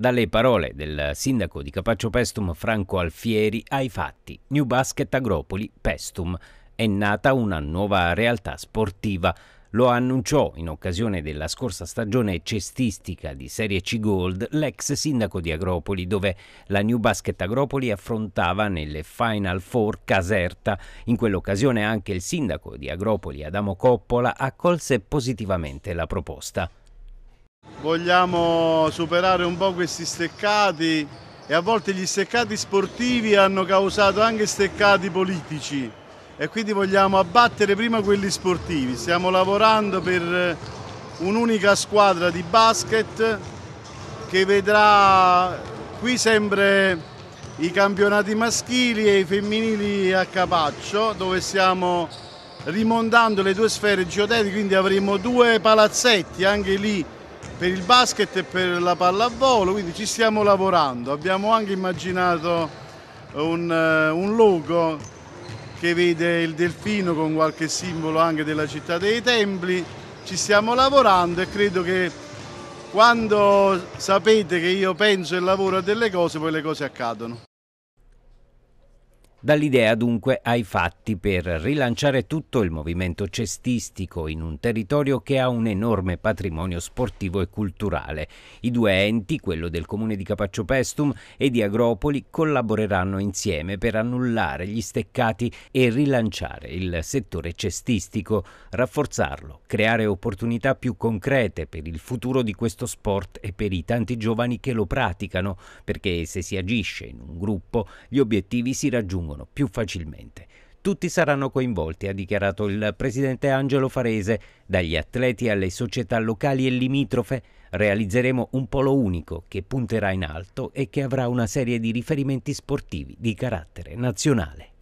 Dalle parole del sindaco di Capaccio Pestum Franco Alfieri ai fatti, New Basket Agropoli Pestum è nata una nuova realtà sportiva. Lo annunciò in occasione della scorsa stagione cestistica di Serie C Gold l'ex sindaco di Agropoli, dove la New Basket Agropoli affrontava nelle Final Four Caserta. In quell'occasione anche il sindaco di Agropoli, Adamo Coppola, accolse positivamente la proposta vogliamo superare un po' questi steccati e a volte gli steccati sportivi hanno causato anche steccati politici e quindi vogliamo abbattere prima quelli sportivi. Stiamo lavorando per un'unica squadra di basket che vedrà qui sempre i campionati maschili e i femminili a Capaccio dove stiamo rimondando le due sfere geodetiche quindi avremo due palazzetti anche lì per il basket e per la pallavolo, quindi ci stiamo lavorando. Abbiamo anche immaginato un, eh, un logo che vede il delfino con qualche simbolo anche della città dei templi. Ci stiamo lavorando e credo che quando sapete che io penso e lavoro a delle cose, poi le cose accadono. Dall'idea dunque ai fatti per rilanciare tutto il movimento cestistico in un territorio che ha un enorme patrimonio sportivo e culturale. I due enti, quello del comune di Capaccio Pestum e di Agropoli, collaboreranno insieme per annullare gli steccati e rilanciare il settore cestistico, rafforzarlo, creare opportunità più concrete per il futuro di questo sport e per i tanti giovani che lo praticano, perché se si agisce in un gruppo gli obiettivi si raggiungono raggiungono più facilmente. Tutti saranno coinvolti, ha dichiarato il presidente Angelo Farese. Dagli atleti alle società locali e limitrofe realizzeremo un polo unico che punterà in alto e che avrà una serie di riferimenti sportivi di carattere nazionale.